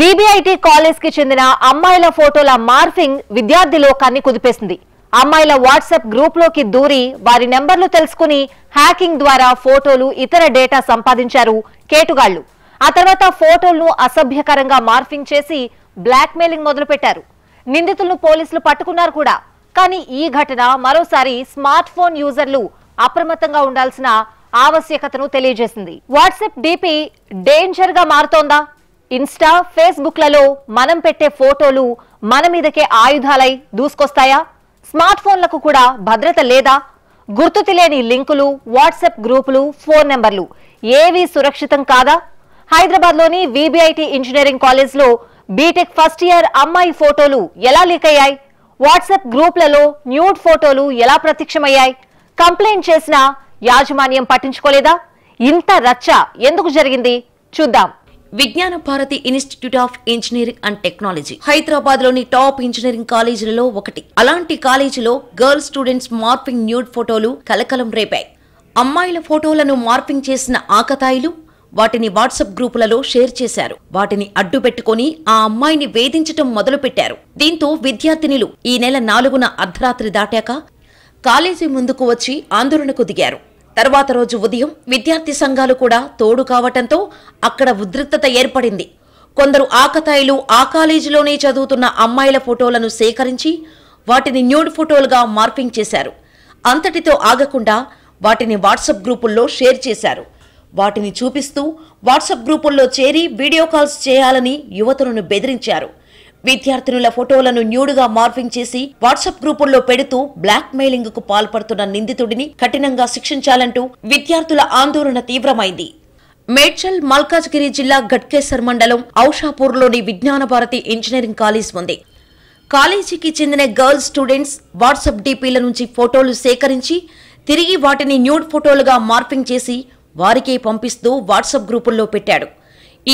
VBIT college కి చెందిన అమ్మాయిల ఫోటోల మార్ఫింగ్ విద్యార్థి లోకాన్ని కుదిపేసింది అమ్మాయిల వాట్సాప్ గ్రూప్ లోకి దూరి వారి నెంబర్లు తెలుసుకుని హ్యాకింగ్ ద్వారా ఫోటోలు ఇతర డేటా సంపాదించారు కేటుగాళ్లు ఆ తర్వాత ఫోటోలను అసభ్యకరంగా మార్ఫింగ్ చేసి బ్లాక్ మెయిలింగ్ మొదలుపెట్టారు నిందితులను పోలీసులు పట్టుకున్నారు కూడా కానీ ఈ ఘటన మరోసారి స్మార్ట్ ఫోన్ యూజర్లు అప్రమత్తంగా ఉండాల్సిన ఆవశ్యకతను తెలియజేసింది వాట్సాప్ డీపీ డేంజర్ గా మారుతోందా ఇన్స్టా ఫేస్బుక్లలో మనం పెట్టే ఫోటోలు మన మీదకే ఆయుధాలై దూసుకొస్తాయా స్మార్ట్ ఫోన్లకు కూడా భద్రత లేదా గుర్తు తెలియని లింకులు వాట్సాప్ గ్రూపులు ఫోన్ నెంబర్లు ఏవి సురక్షితం కాదా హైదరాబాద్లోని విబిఐటి ఇంజనీరింగ్ కాలేజ్లో బీటెక్ ఫస్ట్ ఇయర్ అమ్మాయి ఫోటోలు ఎలా లీక్ అయ్యాయి వాట్సాప్ గ్రూప్లలో న్యూడ్ ఫోటోలు ఎలా ప్రత్యక్షమయ్యాయి కంప్లైంట్ చేసినా యాజమాన్యం పట్టించుకోలేదా ఇంత రచ్చ ఎందుకు జరిగింది చూద్దాం Vignana Bharathi Institute of Engineering and Technology Hyderabad లోని టాప్ ఇంజనీరింగ్ కాలేజీలలో ఒకటి అలాంటి కాలేజీలో గర్ల్స్ స్టూడెంట్స్ మార్పింగ్ న్యూడ్ ఫోటోలు కలకలం రేపాయి అమ్మాయిల ఫోటోలను మార్పింగ్ చేసిన ఆకతాయిలు వాటిని వాట్సాప్ గ్రూపులలో షేర్ చేశారు వాటిని అడ్డు పెట్టుకుని ఆ అమ్మాయిని వేధించటం మొదలుపెట్టారు దీంతో విద్యార్థినిలు ఈ నెల నాలుగున అర్ధరాత్రి దాటాక కాలేజీ ముందుకు వచ్చి ఆందోళనకు దిగారు తర్వాత రోజు ఉదయం విద్యార్థి సంఘాలు కూడా తోడు కావటంతో అక్కడ ఉద్రిక్తత ఏర్పడింది కొందరు ఆకతాయిలు ఆ కాలేజీలోనే చదువుతున్న అమ్మాయిల ఫోటోలను సేకరించి వాటిని న్యూడ్ ఫోటోలుగా మార్పింగ్ చేశారు అంతటితో ఆగకుండా వాటిని వాట్సాప్ గ్రూపుల్లో షేర్ చేశారు వాటిని చూపిస్తూ వాట్సాప్ గ్రూపుల్లో చేరి వీడియో కాల్స్ చేయాలని యువతులను బెదిరించారు విద్యార్థినుల ఫోటోలను న్యూడుగా మార్పింగ్ చేసి వాట్సాప్ గ్రూపుల్లో పెడుతూ బ్లాక్ మెయిలింగ్ కు పాల్పడుతున్న నిందితుడిని కఠినంగా శిక్షించాలంటూ విద్యార్థుల ఆందోళన తీవ్రమైంది మేడ్చల్ మల్కాజ్గిరి జిల్లా గట్కేసర్ మండలం ఔషాపూర్లోని విజ్ఞాన భారతి ఇంజనీరింగ్ కాలేజ్ ఉంది కాలేజీకి చెందిన గర్ల్స్ స్టూడెంట్స్ వాట్సాప్ డీపీల నుంచి ఫోటోలు సేకరించి తిరిగి వాటిని న్యూడ్ ఫోటోలుగా మార్పింగ్ చేసి వారికే పంపిస్తూ వాట్సాప్ గ్రూపుల్లో పెట్టాడు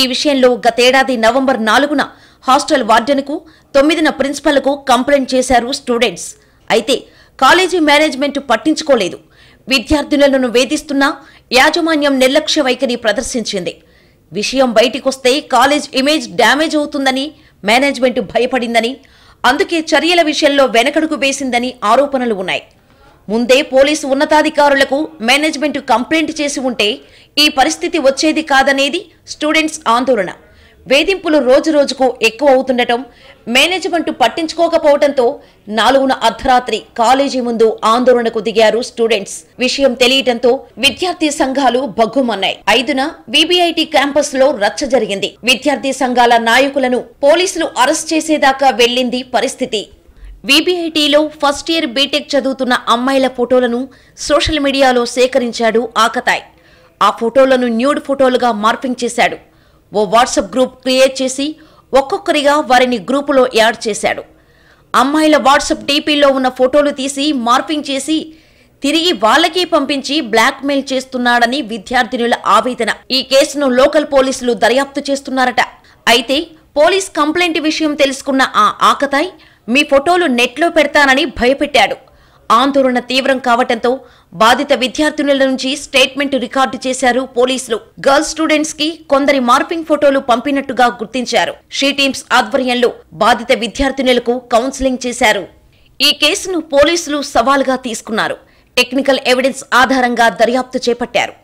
ఈ విషయంలో గతేడాది నవంబర్ నాలుగున హాస్టల్ వార్డెన్కు తొమ్మిదిన ప్రిన్సిపల్కు కంప్లైంట్ చేశారు స్టూడెంట్స్ అయితే కాలేజీ మేనేజ్మెంట్ పట్టించుకోలేదు విద్యార్థినులను వేధిస్తున్న యాజమాన్యం నిర్లక్ష్య వైఖరి ప్రదర్శించింది విషయం బయటికొస్తే కాలేజ్ ఇమేజ్ డ్యామేజ్ అవుతుందని మేనేజ్మెంట్ భయపడిందని అందుకే చర్యల విషయంలో వెనకడుగు వేసిందని ఆరోపణలు ఉన్నాయి ముందే పోలీసు ఉన్నతాధికారులకు మేనేజ్మెంట్ కంప్లైంట్ చేసి ఉంటే ఈ పరిస్థితి వచ్చేది కాదనేది స్టూడెంట్స్ ఆందోళన వేధింపులు రోజు రోజుకు ఎక్కువ అవుతుండటం మేనేజ్మెంట్ పట్టించుకోకపోవడంతో నాలుగున అర్ధరాత్రి కాలేజీ ముందు ఆందోళనకు దిగారు స్టూడెంట్స్ విషయం తెలియటంతో విద్యార్థి సంఘాలు భగ్గుమన్నాయి ఐదున విబిఐటి క్యాంపస్ లో రచ్చ జరిగింది విద్యార్థి సంఘాల నాయకులను పోలీసులు అరెస్ట్ చేసేదాకా వెళ్లింది పరిస్థితి వీబీఐటీలో ఫస్ట్ ఇయర్ బీటెక్ చదువుతున్న అమ్మాయిల ఫోటోలను సోషల్ మీడియాలో సేకరించాడు ఆకతాయ్ ఆ ఫోటోలను న్యూడ్ ఫోటోలుగా మార్పింగ్ చేశాడు ఓ వాట్సప్ గ్రూప్ క్రియేట్ చేసి ఒక్కొక్కరిగా వారిని గ్రూపులో యాడ్ చేశాడు అమ్మాయిల వాట్సప్ డీపీలో ఉన్న ఫోటోలు తీసి మార్పింగ్ చేసి తిరిగి వాళ్ళకే పంపించి బ్లాక్మెయిల్ చేస్తున్నాడని విద్యార్థినుల ఆవేదన ఈ కేసును లోకల్ పోలీసులు దర్యాప్తు చేస్తున్నారట అయితే పోలీస్ కంప్లైంట్ విషయం తెలుసుకున్న ఆ ఆకతాయ్ మీ ఫోటోలు నెట్లో పెడతానని భయపెట్టాడు ఆందోళన తీవ్రం కావటంతో బాధిత విద్యార్థినుల నుంచి స్టేట్మెంట్ రికార్డు చేశారు పోలీసులు గర్ల్స్ స్టూడెంట్స్ కి కొందరి మార్పింగ్ ఫోటోలు పంపినట్టుగా గుర్తించారు షీ టీమ్స్ ఆధ్వర్యంలో బాధిత విద్యార్థినులకు కౌన్సిలింగ్ చేశారు ఈ కేసును పోలీసులు సవాల్గా తీసుకున్నారు టెక్నికల్ ఎవిడెన్స్ ఆధారంగా దర్యాప్తు చేపట్టారు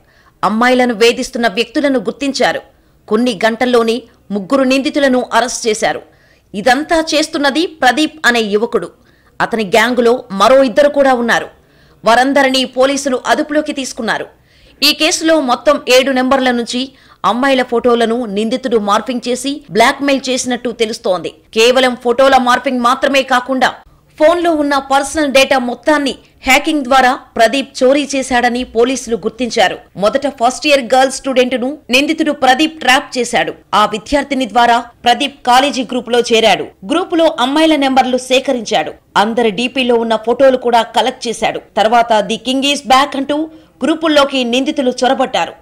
అమ్మాయిలను వేధిస్తున్న వ్యక్తులను గుర్తించారు కొన్ని గంటల్లోనే ముగ్గురు నిందితులను అరెస్ట్ చేశారు ఇదంతా చేస్తున్నది ప్రదీప్ అనే యువకుడు అతని గ్యాంగులో మరో ఇద్దరు కూడా ఉన్నారు వారందరినీ పోలీసులు అదుపులోకి తీసుకున్నారు ఈ కేసులో మొత్తం ఏడు నెంబర్ల నుంచి అమ్మాయిల ఫోటోలను నిందితుడు మార్పింగ్ చేసి బ్లాక్మెయిల్ చేసినట్టు తెలుస్తోంది కేవలం ఫోటోల మార్పింగ్ మాత్రమే కాకుండా ఫోన్లో ఉన్న పర్సనల్ డేటా మొత్తాన్ని హ్యాకింగ్ ద్వారా ప్రదీప్ చోరీ చేశాడని పోలీసులు గుర్తించారు మొదట ఫస్ట్ ఇయర్ గర్ల్స్ స్టూడెంట్ ను నిందితుడు ప్రదీప్ ట్రాప్ చేశాడు ఆ విద్యార్థిని ద్వారా ప్రదీప్ కాలేజీ గ్రూప్ లో చేరాడు గ్రూప్ లో అమ్మాయిల నెంబర్లు సేకరించాడు అందరి డీపీలో ఉన్న ఫోటోలు కూడా కలెక్ట్ చేశాడు తర్వాత ది కింగ్ ఈస్ బ్యాక్ అంటూ గ్రూపుల్లోకి నిందితులు చొరబడ్డారు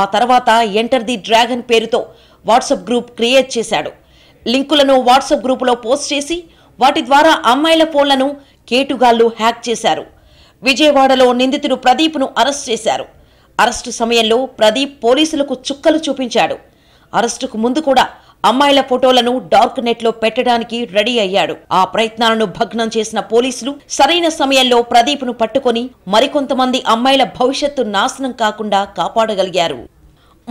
ఆ తర్వాత ఎంటర్ ది డ్రాగన్ పేరుతో వాట్సాప్ గ్రూప్ క్రియేట్ చేశాడు లింకులను వాట్సాప్ గ్రూపులో పోస్ట్ చేసి వాటి ద్వారా అమ్మాయిల ఫోన్లను కేటుగాళ్లు హ్యాక్ చేశారు విజయవాడలో నిందితుడు ప్రదీప్ను అరెస్ట్ చేశారు అరెస్టు సమయంలో ప్రదీప్ పోలీసులకు చుక్కలు చూపించాడు అరెస్టుకు ముందు కూడా అమ్మాయిల ఫోటోలను డార్క్ నెట్లో పెట్టడానికి రెడీ అయ్యాడు ఆ ప్రయత్నాలను భగ్నం చేసిన పోలీసులు సరైన సమయంలో ప్రదీప్ను పట్టుకొని మరికొంతమంది అమ్మాయిల భవిష్యత్తు నాశనం కాకుండా కాపాడగలిగారు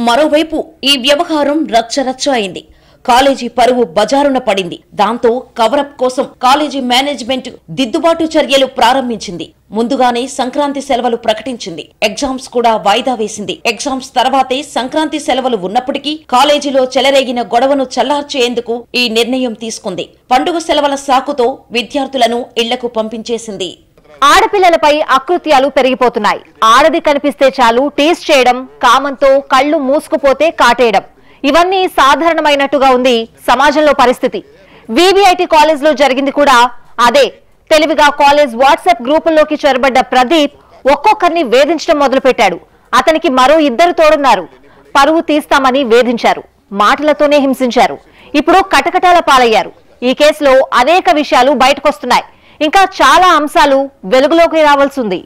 మరోవైపు ఈ వ్యవహారం రచ్చరచ్చ అయింది కాలేజీ పరువు బజారున పడింది దాంతో కవరప్ కోసం కాలేజీ మేనేజ్మెంట్ దిద్దుబాటు చర్యలు ప్రారంభించింది ముందుగానే సంక్రాంతి సెలవులు ప్రకటించింది ఎగ్జామ్స్ కూడా వాయిదా వేసింది ఎగ్జామ్స్ తర్వాతే సంక్రాంతి సెలవులు ఉన్నప్పటికీ కాలేజీలో చెలరేగిన గొడవను చల్లార్చేందుకు ఈ నిర్ణయం తీసుకుంది పండుగ సెలవుల సాకుతో విద్యార్థులను ఇళ్లకు పంపించేసింది ఆడపిల్లలపై అకృత్యాలు పెరిగిపోతున్నాయి ఆడది కనిపిస్తే చాలు టీస్ చేయడం కామంతో కళ్ళు మూసుకుపోతే కాటేయడం ఇవన్నీ సాధారణమైనట్టుగా ఉంది సమాజంలో పరిస్థితి వివిఐటి కాలేజ్లో జరిగింది కూడా అదే తెలివిగా కాలేజ్ వాట్సాప్ గ్రూపుల్లోకి చొరబడ్డ ప్రదీప్ ఒక్కొక్కరిని వేధించడం మొదలుపెట్టాడు అతనికి మరో ఇద్దరు తోడున్నారు పరువు తీస్తామని వేధించారు మాటలతోనే హింసించారు ఇప్పుడు కటకటాల పాలయ్యారు ఈ కేసులో అనేక విషయాలు బయటకొస్తున్నాయి ఇంకా చాలా అంశాలు వెలుగులోకి రావాల్సింది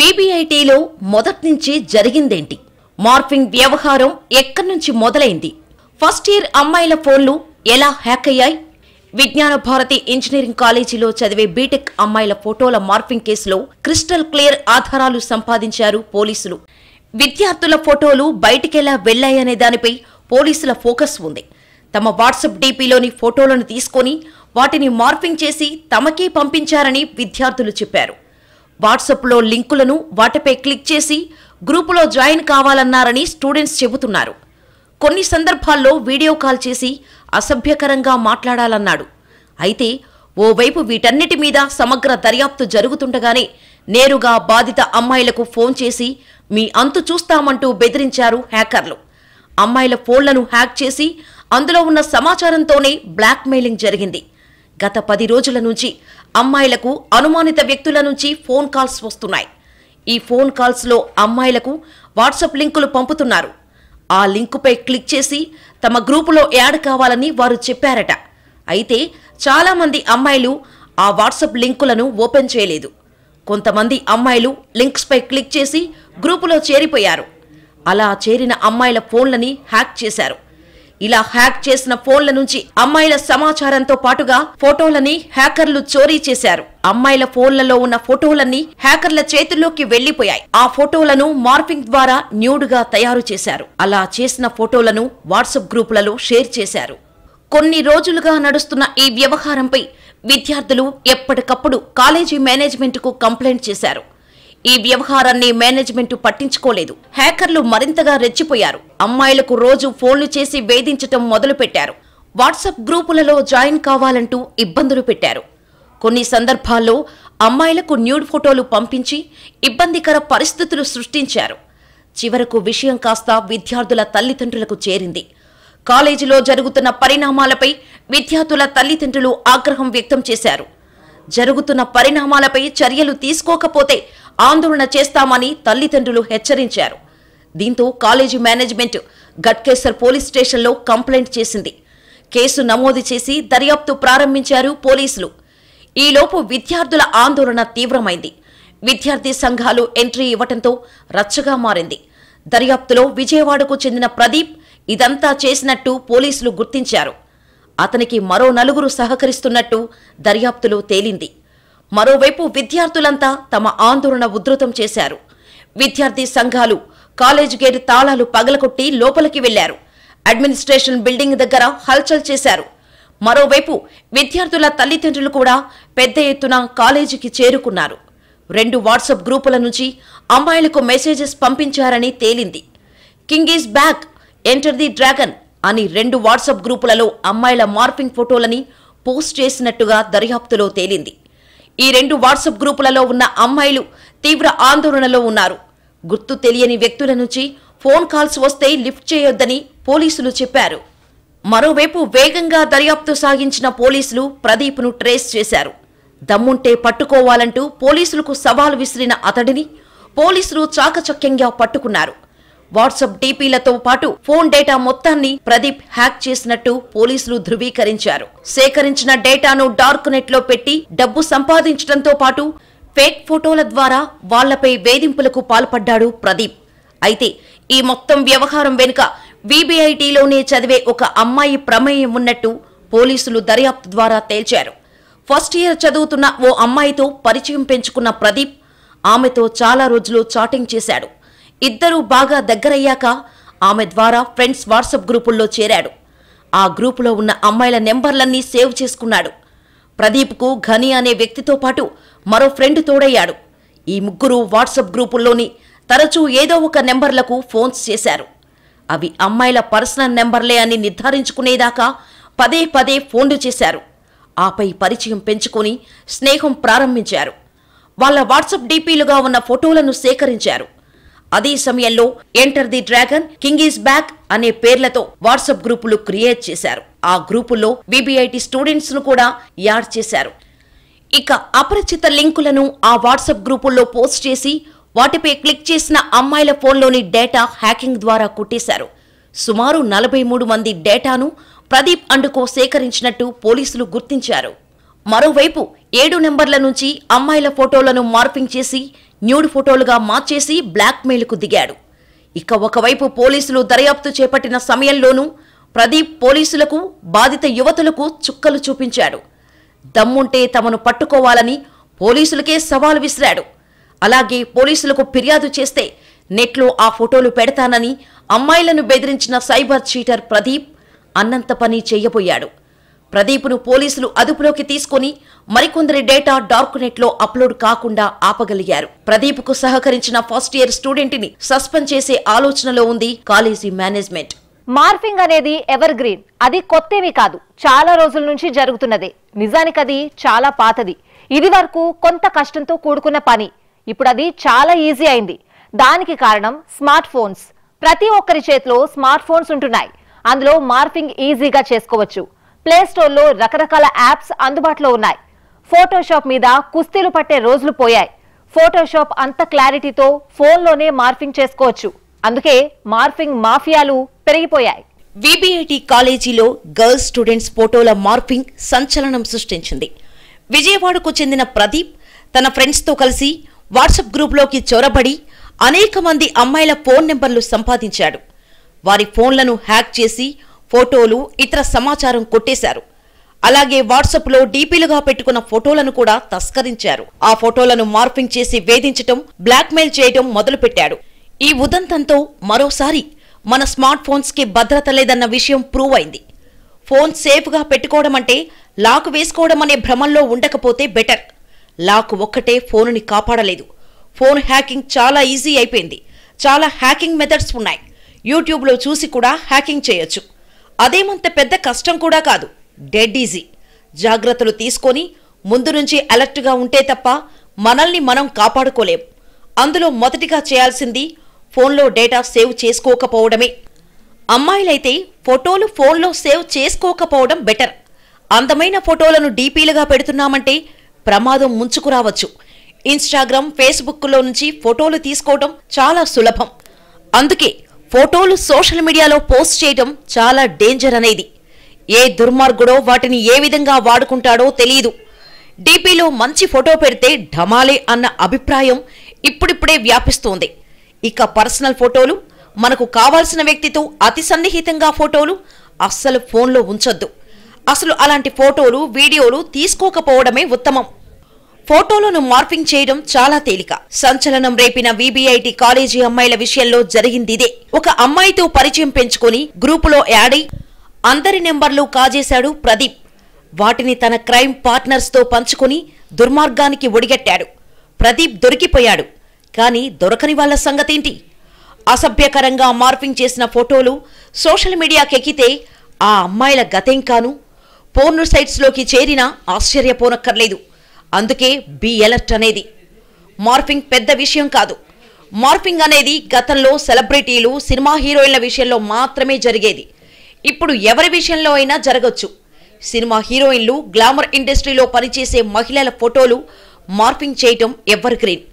విబిఐటిలో మొదటి నుంచి జరిగిందేంటి మార్ఫింగ్ వ్యవహారం ఎక్కడి నుంచి మొదలైంది ఫస్ట్ ఇయర్ అమ్మాయిల ఫోన్లు ఎలా హ్యాక్ అయ్యాయి విజ్ఞాన భారతి ఇంజనీరింగ్ కాలేజీలో చదివే బీటెక్ అమ్మాయిల ఫోటోల మార్ఫింగ్ కేసులో క్రిస్టల్ క్లియర్ ఆధారాలు సంపాదించారు పోలీసులు విద్యార్థుల ఫోటోలు బయటికెలా వెళ్లాయనే దానిపై పోలీసుల ఫోకస్ ఉంది తమ వాట్సాప్ డీపీలోని ఫోటోలను తీసుకొని వాటిని మార్ఫింగ్ చేసి తమకే పంపించారని విద్యార్థులు చెప్పారు వాట్సాప్లో లింకులను వాటిపై క్లిక్ చేసి గ్రూపులో జాయిన్ కావాలన్నారని స్టూడెంట్స్ చెబుతున్నారు కొన్ని సందర్భాల్లో వీడియో కాల్ చేసి అసభ్యకరంగా మాట్లాడాలన్నాడు అయితే ఓవైపు వీటన్నిటి మీద సమగ్ర దర్యాప్తు జరుగుతుండగానే నేరుగా బాధిత అమ్మాయిలకు ఫోన్ చేసి మీ అంతు చూస్తామంటూ బెదిరించారు హ్యాకర్లు అమ్మాయిల ఫోన్లను హ్యాక్ చేసి అందులో ఉన్న సమాచారంతోనే బ్లాక్మెయిలింగ్ జరిగింది గత పది రోజుల నుంచి అమ్మాయిలకు అనుమానిత వ్యక్తుల నుంచి ఫోన్ కాల్స్ వస్తున్నాయి ఈ ఫోన్ కాల్స్లో అమ్మాయిలకు వాట్సాప్ లింకులు పంపుతున్నారు ఆ లింకుపై క్లిక్ చేసి తమ గ్రూపులో యాడ్ కావాలని వారు చెప్పారట అయితే చాలామంది అమ్మాయిలు ఆ వాట్సాప్ లింకులను ఓపెన్ చేయలేదు కొంతమంది అమ్మాయిలు లింక్స్పై క్లిక్ చేసి గ్రూపులో చేరిపోయారు అలా చేరిన అమ్మాయిల ఫోన్లని హ్యాక్ చేశారు ఇలా హ్యాక్ చేసిన ఫోన్ల నుంచి అమ్మాయిల సమాచారంతో పాటుగా ఫోటోలని హ్యాకర్లు చోరీ చేశారు అమ్మాయిల ఫోన్లలో ఉన్న ఫోటోలన్నీ హ్యాకర్ల చేతుల్లోకి వెళ్లిపోయాయి ఆ ఫోటోలను మార్పింగ్ ద్వారా న్యూడ్గా తయారు చేశారు అలా చేసిన ఫోటోలను వాట్సాప్ గ్రూపులలో షేర్ చేశారు కొన్ని రోజులుగా నడుస్తున్న ఈ వ్యవహారంపై విద్యార్థులు ఎప్పటికప్పుడు కాలేజీ మేనేజ్మెంట్కు కంప్లైంట్ చేశారు ఈ వ్యవహారాన్ని మేనేజ్మెంట్ పట్టించుకోలేదు హ్యాకర్లు మరింతగా రెచ్చిపోయారు అమ్మాయిలకు రోజు ఫోన్లు చేసి వేధించటం మొదలుపెట్టారు వాట్సాప్ గ్రూపులలో జాయిన్ కావాలంటూ ఇబ్బందులు పెట్టారు కొన్ని సందర్భాల్లో అమ్మాయిలకు న్యూడ్ ఫోటోలు పంపించి ఇబ్బందికర పరిస్థితులు సృష్టించారు చివరకు విషయం కాస్త విద్యార్థుల తల్లిదండ్రులకు చేరింది కాలేజీలో జరుగుతున్న పరిణామాలపై విద్యార్థుల తల్లిదండ్రులు ఆగ్రహం వ్యక్తం చేశారు జరుగుతున్న పరిణామాలపై చర్యలు తీసుకోకపోతే ఆందోళన చేస్తామని తల్లిదండ్రులు హెచ్చరించారు దీంతో కాలేజీ మేనేజ్మెంట్ గట్కేసర్ పోలీస్ స్టేషన్లో కంప్లైంట్ చేసింది కేసు నమోదు చేసి దర్యాప్తు ప్రారంభించారు పోలీసులు ఈలోపు విద్యార్థుల ఆందోళన తీవ్రమైంది విద్యార్థి సంఘాలు ఎంట్రీ ఇవ్వటంతో రచ్చగా మారింది దర్యాప్తులో విజయవాడకు చెందిన ప్రదీప్ ఇదంతా చేసినట్టు పోలీసులు గుర్తించారు అతనికి మరో నలుగురు సహకరిస్తున్నట్టు దర్యాప్తులో తేలింది మరోవైపు విద్యార్థులంతా తమ ఆందోళన ఉధృతం చేశారు విద్యార్థి సంఘాలు కాలేజ్ గేట్ తాళాలు పగలకొట్టి లోపలికి వెళ్లారు అడ్మినిస్ట్రేషన్ బిల్డింగ్ దగ్గర హల్చల్ చేశారు మరోవైపు విద్యార్థుల తల్లిదండ్రులు కూడా పెద్ద ఎత్తున కాలేజీకి చేరుకున్నారు రెండు వాట్సాప్ గ్రూపుల నుంచి అమ్మాయిలకు మెసేజెస్ పంపించారని తేలింది King is back Enter the Dragon అని రెండు వాట్సాప్ గ్రూపులలో అమ్మాయిల మార్పింగ్ ఫోటోలని పోస్ట్ చేసినట్టుగా దర్యాప్తులో తేలింది ఈ రెండు వాట్సాప్ గ్రూపులలో ఉన్న అమ్మాయిలు తీవ్ర ఆందోళనలో ఉన్నారు గుర్తు తెలియని వ్యక్తుల నుంచి ఫోన్ కాల్స్ వస్తే లిఫ్ట్ చేయొద్దని పోలీసులు చెప్పారు మరోవైపు వేగంగా దర్యాప్తు సాగించిన పోలీసులు ప్రదీప్ను ట్రేస్ చేశారు దమ్ముంటే పట్టుకోవాలంటూ పోలీసులకు సవాలు విసిరిన అతడిని పోలీసులు చాకచక్యంగా పట్టుకున్నారు వాట్సాప్ డీపీలతో పాటు ఫోన్ డేటా మొత్తాన్ని ప్రదీప్ హ్యాక్ చేసినట్టు పోలీసులు ధృవీకరించారు సేకరించిన డేటాను డార్క్ నెట్ లో పెట్టి డబ్బు సంపాదించడంతో పాటు ఫేక్ ఫోటోల ద్వారా వాళ్లపై వేధింపులకు పాల్పడ్డాడు ప్రదీప్ అయితే ఈ మొత్తం వ్యవహారం వెనుక వీబీఐటీలోనే చదివే ఒక అమ్మాయి ప్రమేయం ఉన్నట్టు పోలీసులు దర్యాప్తు ద్వారా తేల్చారు ఫస్ట్ ఇయర్ చదువుతున్న ఓ అమ్మాయితో పరిచయం పెంచుకున్న ప్రదీప్ ఆమెతో చాలా రోజులు చాటింగ్ చేశాడు ఇద్దరూ బాగా దగ్గరయ్యాక ఆమె ద్వారా ఫ్రెండ్స్ వాట్సాప్ గ్రూపుల్లో చేరాడు ఆ గ్రూపులో ఉన్న అమ్మాయిల నెంబర్లన్నీ సేవ్ చేసుకున్నాడు ప్రదీప్కు ఘని అనే వ్యక్తితో పాటు మరో ఫ్రెండ్ తోడయ్యాడు ఈ ముగ్గురు వాట్సాప్ గ్రూపుల్లోని తరచూ ఏదో ఒక నెంబర్లకు ఫోన్స్ చేశారు అవి అమ్మాయిల పర్సనల్ నెంబర్లే అని నిర్ధారించుకునేదాకా పదే పదే ఫోన్లు చేశారు ఆపై పరిచయం పెంచుకొని స్నేహం ప్రారంభించారు వాళ్ళ వాట్సప్ డీపీలుగా ఉన్న ఫోటోలను సేకరించారు అదే సమయంలో Enter the Dragon King is back అనే పేర్లతో వాట్సాప్ గ్రూపులు క్రియేట్ చేశారు ఆ గ్రూపుల్లో బిబిఐటి స్టూడెంట్స్ ను కూడా యాడ్ చేశారు ఇక అపరిచిత లింకులను ఆ వాట్సాప్ గ్రూపుల్లో పోస్ట్ చేసి వాటిపై క్లిక్ చేసిన అమ్మాయిల ఫోన్లోని డేటా హ్యాకింగ్ ద్వారా కుట్టేశారు సుమారు నలభై మూడు మంది డేటాను ప్రదీప్ అండుకో సేకరించినట్టు పోలీసులు గుర్తించారు మరోవైపు ఏడు నెంబర్ల నుంచి అమ్మాయిల ఫోటోలను మార్పింగ్ చేసి న్యూడ్ ఫోటోలుగా మార్చేసి బ్లాక్మెయిల్కు దిగాడు ఇక ఒకవైపు పోలీసులు దర్యాప్తు చేపట్టిన సమయంలోనూ ప్రదీప్ పోలీసులకు బాధిత యువతులకు చుక్కలు చూపించాడు దమ్ముంటే తమను పట్టుకోవాలని పోలీసులకే సవాల్ విసిరాడు అలాగే పోలీసులకు ఫిర్యాదు చేస్తే నెట్లో ఆ ఫోటోలు పెడతానని అమ్మాయిలను బెదిరించిన సైబర్ చీటర్ ప్రదీప్ అన్నంత పని చేయబోయాడు ప్రదీప్ను పోలీసులు అదుపులోకి తీసుకుని మరికొందరి డేటా డార్క్ నెట్ లో అప్లోడ్ కాకుండా ఆపగలిగారు ప్రదీప్కు సహకరించిన ఫస్ట్ ఇయర్ స్టూడెంట్ని సస్పెండ్ చేసే ఆలోచనలో ఉంది కాలేజీ మేనేజ్మెంట్ మార్ఫింగ్ అనేది ఎవర్ గ్రీన్ అది కొత్తవి కాదు చాలా రోజుల నుంచి జరుగుతున్నదే నిజానికి అది చాలా పాతది ఇది వరకు కొంత కష్టంతో కూడుకున్న పని ఇప్పుడు అది చాలా ఈజీ అయింది దానికి కారణం స్మార్ట్ ఫోన్స్ ప్రతి ఒక్కరి చేతిలో స్మార్ట్ ఫోన్స్ ఉంటున్నాయి అందులో మార్ఫింగ్ ఈజీగా చేసుకోవచ్చు ప్లేస్టోర్లో రకరకాల యాప్స్ అందుబాటులో ఉన్నాయి ఫోటోషాప్ మీద కుస్తీలు పట్టే రోజులు పోయాయి ఫోటోషాప్ అంత క్లారిటీతో ఫోన్లోనే మార్ఫింగ్ చేసుకోవచ్చు అందుకే మార్ఫింగ్ మాఫియాలు పెరిగిపోయాయి విబిఐటి కాలేజీలో గర్ల్స్ స్టూడెంట్స్ ఫోటోల మార్ఫింగ్ సంచలనం సృష్టించింది విజయవాడకు చెందిన ప్రదీప్ తన ఫ్రెండ్స్తో కలిసి వాట్సాప్ గ్రూప్లోకి చొరబడి అనేక మంది అమ్మాయిల ఫోన్ నెంబర్లు సంపాదించాడు వారి ఫోన్లను హ్యాక్ చేసి ఫోటోలు ఇతర సమాచారం కొట్టేశారు అలాగే వాట్సాప్లో డీపీలుగా పెట్టుకున్న ఫోటోలను కూడా తస్కరించారు ఆ ఫోటోలను మార్పింగ్ చేసి వేధించటం బ్లాక్మెయిల్ చేయడం మొదలుపెట్టాడు ఈ ఉదంతంతో మరోసారి మన స్మార్ట్ ఫోన్స్కి భద్రత లేదన్న విషయం ప్రూవ్ అయింది ఫోన్ సేఫ్గా పెట్టుకోవడం అంటే లాక్ వేసుకోవడం అనే భ్రమంలో ఉండకపోతే బెటర్ లాక్ ఒక్కటే ఫోనుని కాపాడలేదు ఫోన్ హ్యాకింగ్ చాలా ఈజీ అయిపోయింది చాలా హ్యాకింగ్ మెథడ్స్ ఉన్నాయి యూట్యూబ్లో చూసి కూడా హ్యాకింగ్ చేయొచ్చు అదేమంత పెద్ద కష్టం కూడా కాదు డెడ్ ఈజీ జాగ్రత్తలు తీసుకొని ముందు నుంచి అలర్ట్గా ఉంటే తప్ప మనల్ని మనం కాపాడుకోలేం అందులో మొదటిగా చేయాల్సింది ఫోన్లో డేటా సేవ్ చేసుకోకపోవడమే అమ్మాయిలైతే ఫోటోలు ఫోన్లో సేవ్ చేసుకోకపోవడం బెటర్ అందమైన ఫోటోలను డీపీలుగా పెడుతున్నామంటే ప్రమాదం ముంచుకురావచ్చు ఇన్స్టాగ్రామ్ ఫేస్బుక్లో నుంచి ఫోటోలు తీసుకోవడం చాలా సులభం అందుకే ఫోటోలు సోషల్ మీడియాలో పోస్ట్ చేయడం చాలా డేంజర్ అనేది ఏ దుర్మార్గుడో వాటిని ఏ విధంగా వాడుకుంటాడో తెలియదు డీపీలో మంచి ఫోటో పెడితే ఢమాలే అన్న అభిప్రాయం ఇప్పుడిప్పుడే వ్యాపిస్తోంది ఇక పర్సనల్ ఫోటోలు మనకు కావాల్సిన వ్యక్తితో అతి సన్నిహితంగా ఫోటోలు అస్సలు ఫోన్లో ఉంచొద్దు అసలు అలాంటి ఫోటోలు వీడియోలు తీసుకోకపోవడమే ఉత్తమం ఫోటోలను మార్పింగ్ చేయడం చాలా తేలిక సంచలనం రేపిన విబిఐటి కాలేజీ అమ్మాయిల విషయంలో జరిగిందిదే ఒక అమ్మాయితో పరిచయం పెంచుకుని గ్రూపులో యాడ్ అయి అందరి నెంబర్లు కాజేశాడు ప్రదీప్ వాటిని తన క్రైమ్ పార్ట్నర్స్తో పంచుకుని దుర్మార్గానికి ఒడిగట్టాడు ప్రదీప్ దొరికిపోయాడు కానీ దొరకని వాళ్ల సంగతేంటి అసభ్యకరంగా మార్పింగ్ చేసిన ఫోటోలు సోషల్ మీడియాకెక్కితే ఆ అమ్మాయిల గతేం కాను పోర్ను సైట్స్లోకి చేరినా ఆశ్చర్యపోనక్కర్లేదు అందుకే బి ఎలర్ట్ అనేది మార్ఫింగ్ పెద్ద విషయం కాదు మార్ఫింగ్ అనేది గతంలో సెలబ్రిటీలు సినిమా హీరోయిన్ల విషయంలో మాత్రమే జరిగేది ఇప్పుడు ఎవరి విషయంలో అయినా జరగచ్చు సినిమా హీరోయిన్లు గ్లామర్ ఇండస్ట్రీలో పనిచేసే మహిళల ఫోటోలు మార్ఫింగ్ చేయటం ఎవర్ గ్రీన్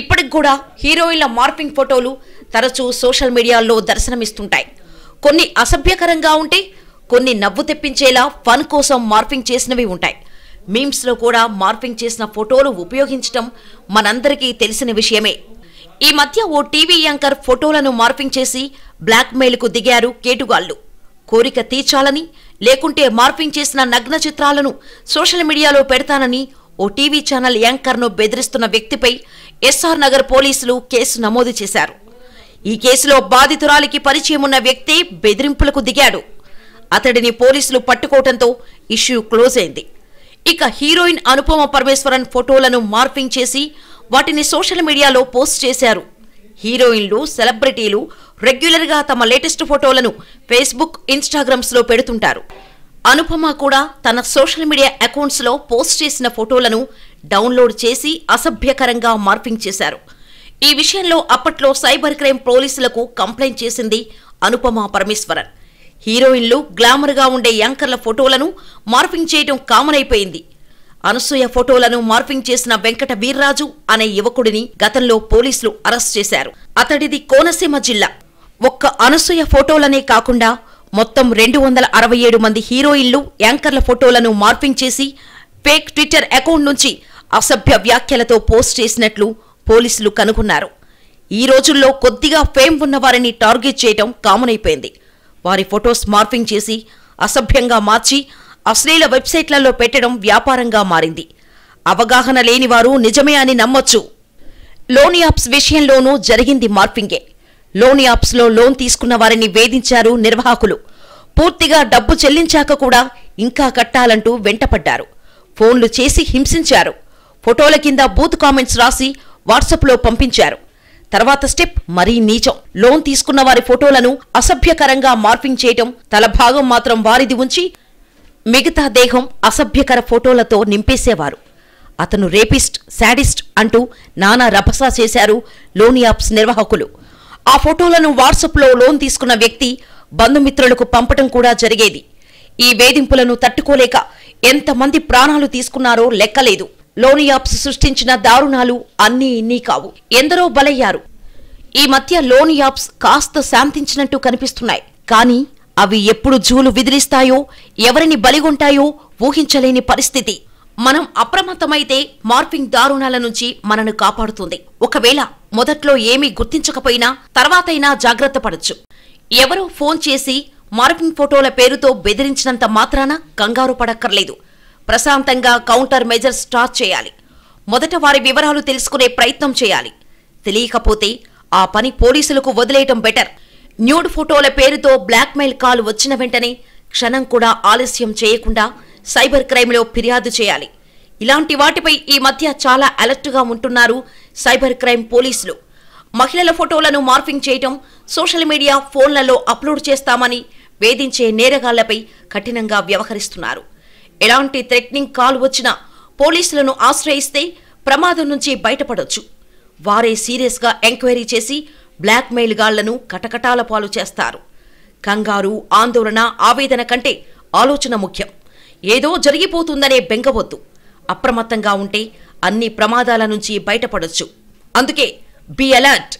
ఇప్పటికి కూడా హీరోయిన్ల మార్ఫింగ్ ఫోటోలు తరచూ సోషల్ మీడియాలో దర్శనమిస్తుంటాయి కొన్ని అసభ్యకరంగా ఉంటే కొన్ని నవ్వు తెప్పించేలా ఫన్ కోసం మార్ఫింగ్ చేసినవి ఉంటాయి మీమ్స్లో కూడా మార్పింగ్ చేసిన ఫోటోలు ఉపయోగించటం మనందరికీ తెలిసిన విషయమే ఈ మధ్య ఓ టీవీ యాంకర్ ఫోటోలను మార్పింగ్ చేసి బ్లాక్మెయిల్కు దిగారు కేటుగాళ్లు కోరిక తీర్చాలని లేకుంటే మార్పింగ్ చేసిన నగ్న చిత్రాలను సోషల్ మీడియాలో పెడతానని ఓ టీవీ ఛానల్ యాంకర్ను బెదిరిస్తున్న వ్యక్తిపై ఎస్ఆర్ నగర్ పోలీసులు కేసు నమోదు చేశారు ఈ కేసులో బాధితురాలికి పరిచయం ఉన్న వ్యక్తి బెదిరింపులకు దిగాడు అతడిని పోలీసులు పట్టుకోవడంతో ఇష్యూ క్లోజ్ అయింది ఇక హీరోయిన్ అనుపమ పరమేశ్వరన్ ఫోటోలను మార్పింగ్ చేసి వాటిని సోషల్ మీడియాలో పోస్ట్ చేశారు హీరోయిన్లు సెలబ్రిటీలు రెగ్యులర్గా తమ లేటెస్ట్ ఫోటోలను ఫేస్బుక్ ఇన్స్టాగ్రామ్స్లో పెడుతుంటారు అనుపమ కూడా తన సోషల్ మీడియా అకౌంట్స్లో పోస్ట్ చేసిన ఫోటోలను డౌన్లోడ్ చేసి అసభ్యకరంగా మార్పింగ్ చేశారు ఈ విషయంలో అప్పట్లో సైబర్ క్రైమ్ పోలీసులకు కంప్లైంట్ చేసింది అనుపమ పరమేశ్వరన్ హీరోయిన్లు గ్లామర్గా ఉండే యాంకర్ల ఫోటోలను మార్పింగ్ చేయడం కామన్ అయిపోయింది అనసూయ ఫోటోలను మార్పింగ్ చేసిన వెంకట వీర్రాజు అనే యువకుడిని గతంలో పోలీసులు అరెస్ట్ చేశారు అతడిది కోనసీమ జిల్లా ఒక్క అనసూయ ఫోటోలనే కాకుండా మొత్తం రెండు వందల అరవై ఏడు మంది హీరోయిన్లు యాంకర్ల ఫోటోలను మార్పింగ్ చేసి ఫేక్ ట్విట్టర్ అకౌంట్ నుంచి అసభ్య వ్యాఖ్యలతో పోస్ట్ చేసినట్లు పోలీసులు కనుగొన్నారు ఈ రోజుల్లో కొద్దిగా ఫేమ్ ఉన్నవారిని టార్గెట్ చేయడం కామన్ అయిపోయింది వారి ఫొటోస్ మార్పింగ్ చేసి అసభ్యంగా మార్చి అశ్లీల వెబ్సైట్లలో పెట్టడం వ్యాపారంగా మారింది అవగాహన లేని వారు నిజమే అని నమ్మొచ్చు లోన్ యాప్స్ విషయంలోనూ జరిగింది మార్పింగే లోన్ యాప్స్లో లోన్ తీసుకున్న వారిని వేధించారు నిర్వాహకులు పూర్తిగా డబ్బు చెల్లించాక కూడా ఇంకా కట్టాలంటూ వెంటపడ్డారు ఫోన్లు చేసి హింసించారు ఫోటోల కింద బూత్ కామెంట్స్ రాసి వాట్సాప్లో పంపించారు తర్వాత స్టెప్ మరీ నీచం లోన్ తీసుకున్న వారి ఫోటోలను అసభ్యకరంగా మార్పింగ్ చేయటం తల భాగం మాత్రం వారిది ఉంచి మిగతా దేహం అసభ్యకర ఫోటోలతో నింపేసేవారు అతను రేపిస్ట్ శాడిస్ట్ అంటూ నానా రభస చేశారు లోన్ యాప్స్ నిర్వాహకులు ఆ ఫోటోలను వాట్సాప్లో లోన్ తీసుకున్న వ్యక్తి బంధుమిత్రులకు పంపటం కూడా జరిగేది ఈ వేధింపులను తట్టుకోలేక ఎంతమంది ప్రాణాలు తీసుకున్నారో లెక్కలేదు లోన్ యాప్స్ సృష్టించిన దారుణాలు అన్నీ ఇన్నీ కావు ఎందరో బలయ్యారు ఈ మధ్య లోన్ యాప్స్ కాస్త శాంతించినట్టు కనిపిస్తున్నాయి కానీ అవి ఎప్పుడు జూలు విదిలిస్తాయో ఎవరిని బలిగొంటాయో ఊహించలేని పరిస్థితి మనం అప్రమత్తమైతే మార్పింగ్ దారుణాల నుంచి మనను కాపాడుతుంది ఒకవేళ మొదట్లో ఏమీ గుర్తించకపోయినా తర్వాతైనా జాగ్రత్త పడచ్చు ఎవరో ఫోన్ చేసి మార్పింగ్ ఫోటోల పేరుతో బెదిరించినంత మాత్రాన కంగారు పడక్కర్లేదు ప్రశాంతంగా కౌంటర్ మెజర్స్ స్టార్ట్ చేయాలి మొదట వారి వివరాలు తెలుసుకునే ప్రయత్నం చేయాలి తెలియకపోతే ఆ పని పోలీసులకు వదిలేయటం బెటర్ న్యూడ్ ఫోటోల పేరుతో బ్లాక్మెయిల్ కాల్ వచ్చిన వెంటనే క్షణం కూడా ఆలస్యం చేయకుండా సైబర్ క్రైమ్లో ఫిర్యాదు చేయాలి ఇలాంటి వాటిపై ఈ మధ్య చాలా అలర్ట్గా ఉంటున్నారు సైబర్ క్రైమ్ పోలీసులు మహిళల ఫోటోలను మార్ఫింగ్ చేయటం సోషల్ మీడియా ఫోన్లలో అప్లోడ్ చేస్తామని వేధించే నేరగాళ్లపై కఠినంగా వ్యవహరిస్తున్నారు ఎలాంటి థ్రెట్నింగ్ కాల్ వచ్చినా పోలీసులను ఆశ్రయిస్తే ప్రమాదం నుంచి బయటపడొచ్చు వారే సీరియస్గా ఎంక్వైరీ చేసి బ్లాక్మెయిల్ గాళ్లను కటకటాల పాలు చేస్తారు కంగారు ఆందోళన ఆవేదన కంటే ఆలోచన ముఖ్యం ఏదో జరిగిపోతుందనే బెంగవద్దు అప్రమత్తంగా ఉంటే అన్ని ప్రమాదాల నుంచి బయటపడొచ్చు అందుకే బీ అలర్ట్